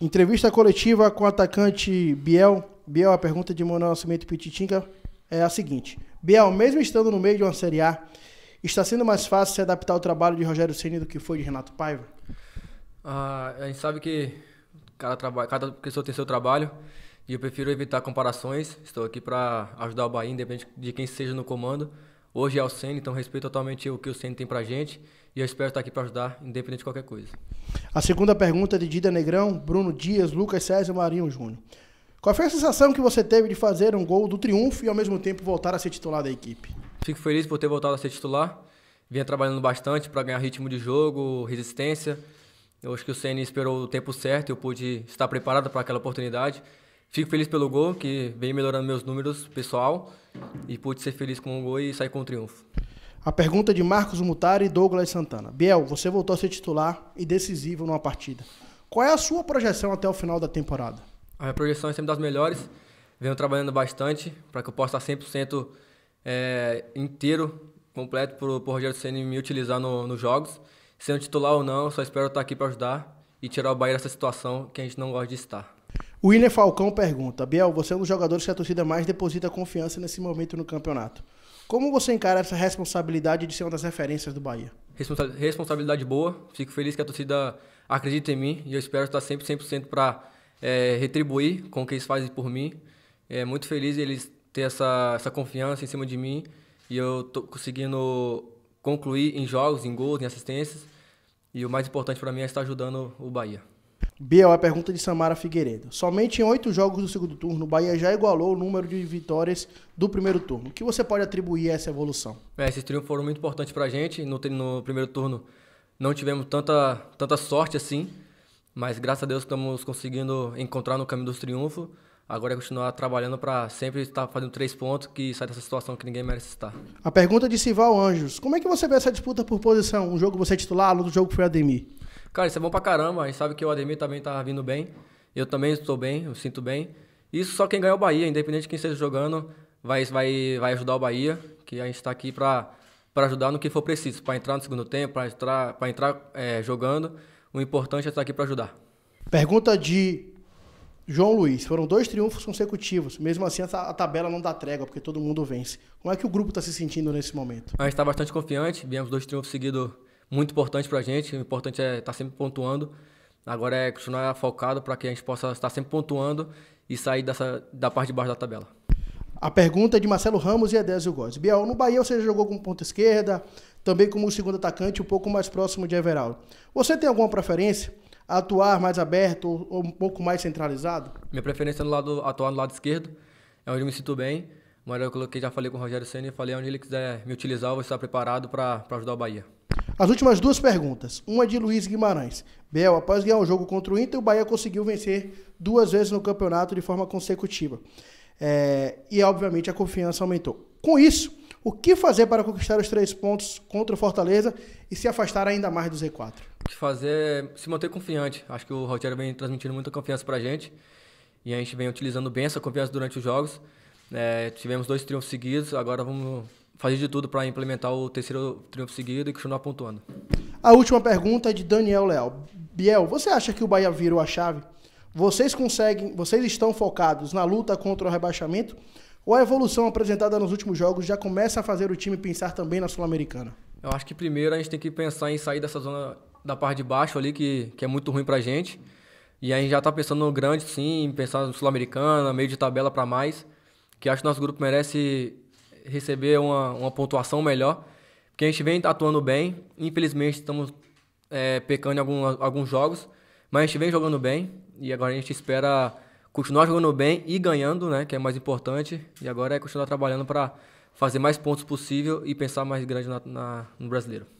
Entrevista coletiva com o atacante Biel. Biel, a pergunta de Manuel Nascimento Pititinga é a seguinte. Biel, mesmo estando no meio de uma Série A, está sendo mais fácil se adaptar ao trabalho de Rogério Ceni do que foi de Renato Paiva? Ah, a gente sabe que cada, cada pessoa tem seu trabalho e eu prefiro evitar comparações. Estou aqui para ajudar o Bahia, independente de quem seja no comando. Hoje é o Senna, então respeito totalmente o que o Senna tem pra gente e eu espero estar aqui para ajudar, independente de qualquer coisa. A segunda pergunta é de Dida Negrão, Bruno Dias, Lucas César Marinho Júnior. Qual foi a sensação que você teve de fazer um gol do triunfo e ao mesmo tempo voltar a ser titular da equipe? Fico feliz por ter voltado a ser titular. Vinha trabalhando bastante para ganhar ritmo de jogo, resistência. Eu acho que o Senna esperou o tempo certo, e eu pude estar preparado para aquela oportunidade. Fico feliz pelo gol, que vem melhorando meus números pessoal. E pude ser feliz com o gol e sair com o triunfo. A pergunta de Marcos Mutari e Douglas Santana. Biel, você voltou a ser titular e decisivo numa partida. Qual é a sua projeção até o final da temporada? A minha projeção é sempre das melhores. Venho trabalhando bastante para que eu possa estar 100% é, inteiro, completo, para o Rogério Senna me utilizar no, nos jogos. Sendo titular ou não, só espero estar tá aqui para ajudar e tirar o Bahia dessa situação que a gente não gosta de estar. O William Falcão pergunta: Biel, você é um dos jogadores que a torcida mais deposita confiança nesse momento no campeonato. Como você encara essa responsabilidade de ser uma das referências do Bahia? Responsa responsabilidade boa. Fico feliz que a torcida acredita em mim e eu espero estar sempre 100% para é, retribuir com o que eles fazem por mim. É muito feliz eles ter essa, essa confiança em cima de mim e eu tô conseguindo concluir em jogos, em gols, em assistências. E o mais importante para mim é estar ajudando o Bahia. Biel, a pergunta de Samara Figueiredo. Somente em oito jogos do segundo turno, o Bahia já igualou o número de vitórias do primeiro turno. O que você pode atribuir a essa evolução? É, esses triunfos foram muito importantes para a gente. No, no, primeiro turno não tivemos tanta, tanta sorte assim, mas graças a Deus estamos conseguindo encontrar no caminho dos triunfos. Agora é continuar trabalhando para sempre estar fazendo três pontos que sai dessa situação que ninguém merece estar. A pergunta de Sival Anjos. Como é que você vê essa disputa por posição? Um jogo você é titular, outro jogo foi Ademir. Cara, isso é bom pra caramba. A gente sabe que o Ademir também tá vindo bem. Eu também estou bem, eu sinto bem. Isso só quem ganhar é o Bahia, independente de quem esteja jogando, vai, vai, vai ajudar o Bahia, que a gente está aqui para ajudar no que for preciso, para entrar no segundo tempo, para entrar, pra entrar é, jogando. O importante é estar aqui para ajudar. Pergunta de João Luiz. Foram dois triunfos consecutivos. Mesmo assim, a tabela não dá trégua, porque todo mundo vence. Como é que o grupo está se sentindo nesse momento? A gente está bastante confiante. Viemos dois triunfos seguidos muito importante para a gente. O importante é estar tá sempre pontuando. Agora é continuar focado para que a gente possa estar sempre pontuando e sair dessa, da parte de baixo da tabela. A pergunta é de Marcelo Ramos e Edésio Góes. Biel, no Bahia você jogou como ponta esquerda, também como segundo atacante, um pouco mais próximo de Everaldo. Você tem alguma preferência? Atuar mais aberto ou um pouco mais centralizado? Minha preferência é no lado, atuar no lado esquerdo, é onde eu me sinto bem. Mas eu coloquei, já falei com o Rogério Senna e falei onde ele quiser me utilizar, eu vou estar preparado para ajudar o Bahia. As últimas duas perguntas. Uma de Luiz Guimarães. Biel, após ganhar o jogo contra o Inter, o Bahia conseguiu vencer duas vezes no campeonato de forma consecutiva. É, e, obviamente, a confiança aumentou. Com isso, o que fazer para conquistar os três pontos contra o Fortaleza e se afastar ainda mais do Z4? O que fazer é se manter confiante. Acho que o Rogério vem transmitindo muita confiança para a gente e a gente vem utilizando bem essa confiança durante os jogos. É, tivemos dois triunfos seguidos, agora vamos fazer de tudo para implementar o terceiro triunfo seguido e continuar pontuando. A última pergunta é de Daniel Leal. Biel, você acha que o Bahia virou a chave? Vocês conseguem, vocês estão focados na luta contra o rebaixamento? Ou a evolução apresentada nos últimos jogos já começa a fazer o time pensar também na Sul-Americana? Eu acho que primeiro a gente tem que pensar em sair dessa zona da parte de baixo ali, que, que é muito ruim para a gente. E a gente já está pensando no grande, sim, pensar no Sul-Americana, meio de tabela para mais. Que acho que nosso grupo merece receber uma, uma pontuação melhor. Porque a gente vem atuando bem. Infelizmente, estamos é, pecando em algum, alguns jogos. Mas a gente vem jogando bem. E agora a gente espera continuar jogando bem e ganhando, né? Que é mais importante. E agora é continuar trabalhando para fazer mais pontos possível e pensar mais grande na, na no brasileiro.